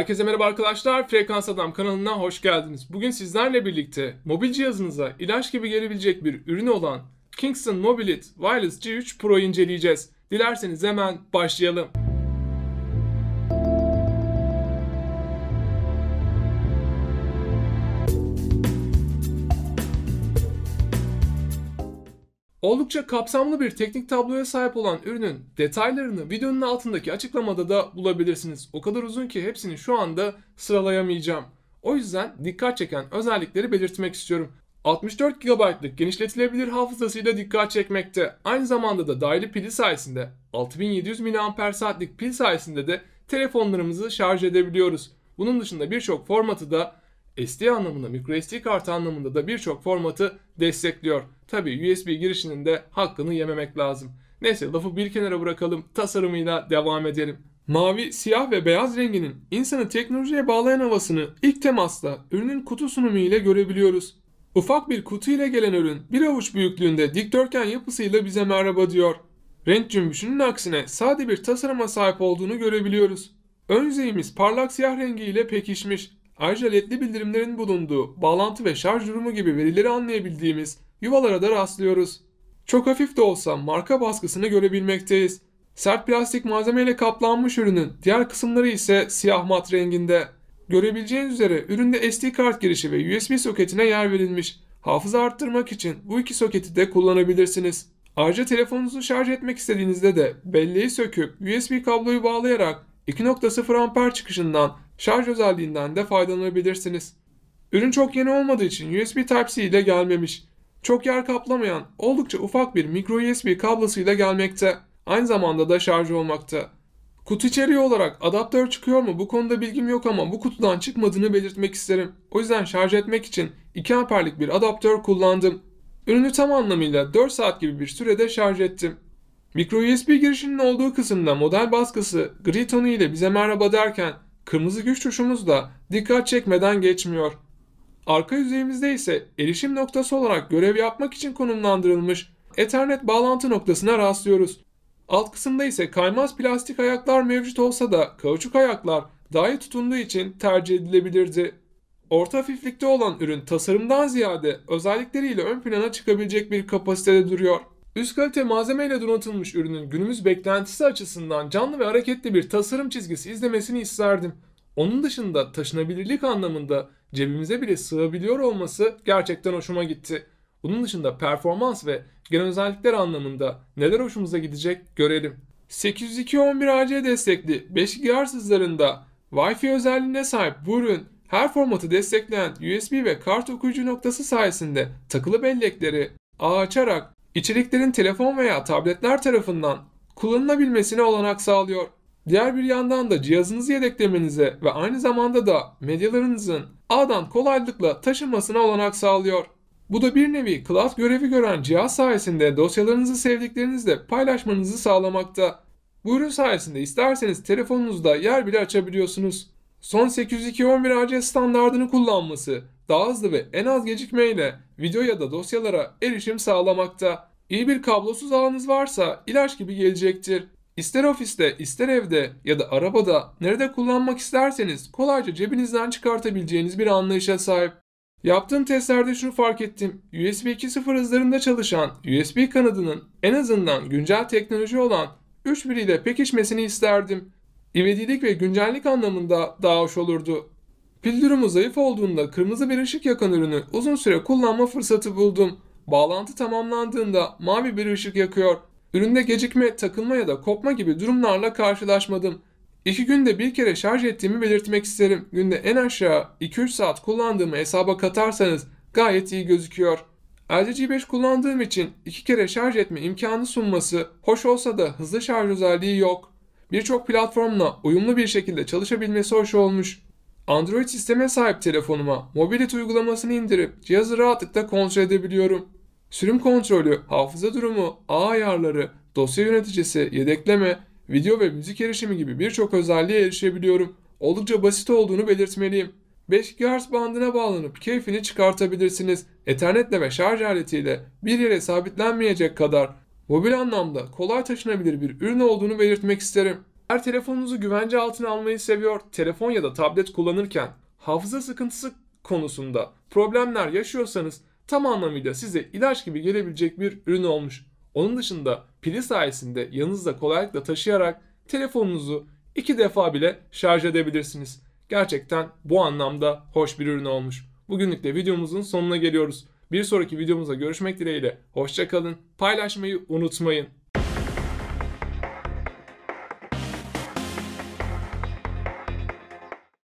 Herkese merhaba arkadaşlar. Frekans Adam kanalına hoş geldiniz. Bugün sizlerle birlikte mobil cihazınıza ilaç gibi gelebilecek bir ürünü olan Kingston Mobilit Wireless G3 Pro'yu inceleyeceğiz. Dilerseniz hemen başlayalım. Oldukça kapsamlı bir teknik tabloya sahip olan ürünün detaylarını videonun altındaki açıklamada da bulabilirsiniz. O kadar uzun ki hepsini şu anda sıralayamayacağım. O yüzden dikkat çeken özellikleri belirtmek istiyorum. 64 GB'lık genişletilebilir hafızasıyla dikkat çekmekte. Aynı zamanda da dahili pili sayesinde 6700 mAh'lik pil sayesinde de telefonlarımızı şarj edebiliyoruz. Bunun dışında birçok formatı da SD anlamında, microSD kart anlamında da birçok formatı destekliyor. Tabi USB girişinin de hakkını yememek lazım. Neyse lafı bir kenara bırakalım, tasarımıyla devam edelim. Mavi, siyah ve beyaz renginin insanı teknolojiye bağlayan havasını ilk temasla ürünün kutu sunumu ile görebiliyoruz. Ufak bir kutu ile gelen ürün bir avuç büyüklüğünde dikdörtgen yapısıyla bize merhaba diyor. Renk cümbüşünün aksine sade bir tasarıma sahip olduğunu görebiliyoruz. Ön yüzeyimiz parlak siyah rengiyle pekişmiş Ayrıca ledli bildirimlerin bulunduğu, bağlantı ve şarj durumu gibi verileri anlayabildiğimiz yuvalara da rastlıyoruz. Çok hafif de olsa marka baskısını görebilmekteyiz. Sert plastik malzemeyle kaplanmış ürünün diğer kısımları ise siyah mat renginde. Görebileceğiniz üzere üründe SD kart girişi ve USB soketine yer verilmiş. Hafıza arttırmak için bu iki soketi de kullanabilirsiniz. Ayrıca telefonunuzu şarj etmek istediğinizde de belleği söküp USB kabloyu bağlayarak 2.0 amper çıkışından şarj özelliğinden de faydalanabilirsiniz. Ürün çok yeni olmadığı için USB Type-C ile gelmemiş. Çok yer kaplamayan, oldukça ufak bir micro USB kablosuyla gelmekte. Aynı zamanda da şarj olmakta. Kutu içeriği olarak adaptör çıkıyor mu bu konuda bilgim yok ama bu kutudan çıkmadığını belirtmek isterim. O yüzden şarj etmek için 2 amperlik bir adaptör kullandım. Ürünü tam anlamıyla 4 saat gibi bir sürede şarj ettim. Micro USB girişinin olduğu kısımda model baskısı gri tonu ile bize merhaba derken Kırmızı güç tuşumuz da dikkat çekmeden geçmiyor. Arka yüzeyimizde ise erişim noktası olarak görev yapmak için konumlandırılmış Ethernet bağlantı noktasına rastlıyoruz. Alt kısımda ise kaymaz plastik ayaklar mevcut olsa da kauçuk ayaklar daha iyi tutunduğu için tercih edilebilirdi. Orta hafiflikte olan ürün tasarımdan ziyade özellikleriyle ön plana çıkabilecek bir kapasitede duruyor. Üst kalite malzemeyle donatılmış ürünün günümüz beklentisi açısından canlı ve hareketli bir tasarım çizgisi izlemesini isterdim. Onun dışında taşınabilirlik anlamında cebimize bile sığabiliyor olması gerçekten hoşuma gitti. Bunun dışında performans ve genel özellikler anlamında neler hoşumuza gidecek görelim. 802.11ac destekli 5 GHz hızlarında Wi-Fi özelliğine sahip bu ürün her formatı destekleyen USB ve kart okuyucu noktası sayesinde takılı bellekleri ağ açarak İçeriklerin telefon veya tabletler tarafından kullanılabilmesine olanak sağlıyor. Diğer bir yandan da cihazınızı yedeklemenize ve aynı zamanda da medyalarınızın ağdan kolaylıkla taşınmasına olanak sağlıyor. Bu da bir nevi cloud görevi gören cihaz sayesinde dosyalarınızı sevdiklerinizle paylaşmanızı sağlamakta. Bu ürün sayesinde isterseniz telefonunuzda yer bile açabiliyorsunuz. Son 802.11ac standartını kullanması daha hızlı ve en az gecikmeyle video ya da dosyalara erişim sağlamakta. İyi bir kablosuz ağınız varsa ilaç gibi gelecektir. İster ofiste, ister evde ya da arabada nerede kullanmak isterseniz kolayca cebinizden çıkartabileceğiniz bir anlayışa sahip. Yaptığım testlerde şunu fark ettim. USB 2.0 hızlarında çalışan USB kanadının en azından güncel teknoloji olan 3.1 ile pekişmesini isterdim. İvedilik ve güncellik anlamında daha hoş olurdu. Pil durumu zayıf olduğunda kırmızı bir ışık yakan ürünü uzun süre kullanma fırsatı buldum. Bağlantı tamamlandığında mavi bir ışık yakıyor. Üründe gecikme, takılma ya da kopma gibi durumlarla karşılaşmadım. İki günde bir kere şarj ettiğimi belirtmek isterim. Günde en aşağı 2-3 saat kullandığımı hesaba katarsanız gayet iyi gözüküyor. LG G5 kullandığım için iki kere şarj etme imkanı sunması hoş olsa da hızlı şarj özelliği yok. Birçok platformla uyumlu bir şekilde çalışabilmesi hoş olmuş. Android sisteme sahip telefonuma Mobilit uygulamasını indirip cihazı rahatlıkla kontrol edebiliyorum. Sürüm kontrolü, hafıza durumu, ağ ayarları, dosya yöneticisi, yedekleme, video ve müzik erişimi gibi birçok özelliğe erişebiliyorum. Oldukça basit olduğunu belirtmeliyim. 5 GHz bandına bağlanıp keyfini çıkartabilirsiniz. Ethernetle ve şarj aletiyle bir yere sabitlenmeyecek kadar mobil anlamda kolay taşınabilir bir ürün olduğunu belirtmek isterim. Eğer telefonunuzu güvence altına almayı seviyor, telefon ya da tablet kullanırken hafıza sıkıntısı konusunda problemler yaşıyorsanız tam anlamıyla size ilaç gibi gelebilecek bir ürün olmuş. Onun dışında pili sayesinde yanınızda kolaylıkla taşıyarak telefonunuzu iki defa bile şarj edebilirsiniz. Gerçekten bu anlamda hoş bir ürün olmuş. Bugünlük de videomuzun sonuna geliyoruz. Bir sonraki videomuzda görüşmek dileğiyle. Hoşçakalın, paylaşmayı unutmayın.